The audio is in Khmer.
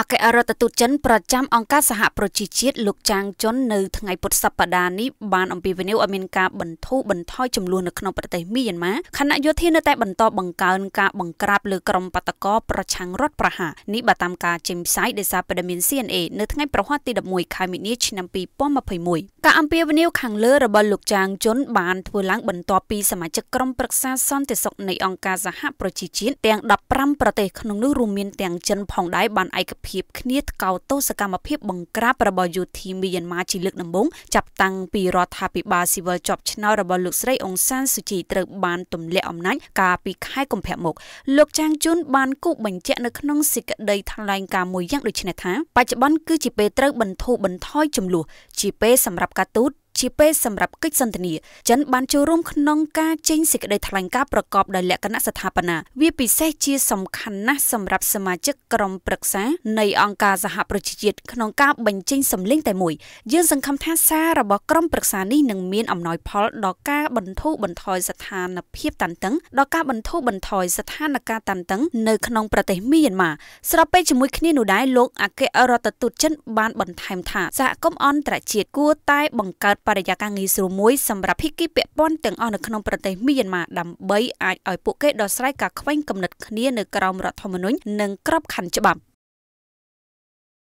អគ្គរដ្ឋទូតចិនប្រចាំអង្គការសហប្រជាជាតិលោកចាងជុននៅថ្ងៃពុធសប្តាហ៍នេះបានអំពាវនាវឲ្យមានការបន្ធូរបន្ថយចំនួននៅក្នុងប្រទេសមីយ៉ាន់ម៉ាខណៈយោធានៅតែបន្តបង្កើនការបង្ក្រាបលើក្រុមបាតកោប្រឆាំងរដ្ឋប្រហារនេះបើតាមការចេញផ្សាយដោយសារព័ត៌មាន CNA នៅថ្ងៃប្រហ័សទី11ខែមីនាឆ្នាំ2021ការអំពាវនាវខាងលើរបស់លោកចាងជុនបានធ្វើឡើងបន្ទាប់ពីសមាជិកក្រុមប្រឹក្សាសន្តិសុខនៃអង្គការសហប្រជាជាតិទាំង15ប្រទេសក្នុងនោះរួមមានទាំងចិនផងដែរបានឯកភាពគ្នាថ្កោលទោសកម្មភាពបង្ក្រាបរបស់យោធាមីយ៉ាន់ម៉ាជាលើកដំបូងចាប់តាំងពីរដ្ឋាភិបាលស៊ីវិលជាប់ឆ្នោតរបស់លោកស្រីអ៊ុងសានស៊ូជីត្រូវបានទម្លាក់អំណាចកាលពីខែកុម្ភៈមកលោកចាងជុនបានគូបញ្ជាក់នៅក្នុងសេចក្តីថ្លែងការណ៍មួយយ៉ាងដូចនេះថាបច្ចុប្បន្នគឺជាពេលត្រូវបន្ធូរបន្ថយចំនួនជាពេលសម្រាប់ cặp cá tút. ជាពេលសម្រាប់កិច្ចសន្ទនាចិនបានចូលរួមក្នុងការចេញសេចក្តីថ្លែងការណ៍ប្រកបដោយលក្ខណៈស្ថាបនាវាពិសេសជា សំខាន់ណាស់សម្រាប់សមាជិកក្រុមប្រឹក្សានៃអង្គការសហប្រជាជាតិក្នុងការបញ្ចេញសម្លេង តែមួយយើងសង្ឃឹមថាសាររបស់ក្រុម ប្រឹក្សានេះនឹងមានអំណោយផលដល់ការបន្ធូរបន្ថយស្ថានភាព តានតឹងដល់ការបន្ធូរបន្ថយស្ថានភាពតានតឹងនៅក្នុងប្រទេសមីយ៉ាន់ម៉ាស្របពេលជាមួយគ្នានោះដែរលោកអគ្គរដ្ឋទូតចិន បានបន្ថែមថាសហគមន៍អន្តរជាតិគួរតែបង្កើតបរិយាកាសងាយស្រួលមួយសម្រាប់ភាគីពាក់ព័ន្ធទាំងអស់នៅក្នុងប្រទេសមីយ៉ាន់ម៉ាដើម្បីអាចឲ្យពួកគេដោះស្រាយការខ្វែងគំនិតគ្នានៅក្រោមរដ្ឋធម្មនុញ្ញនិងក្របខ័ណ្ឌច្បាប់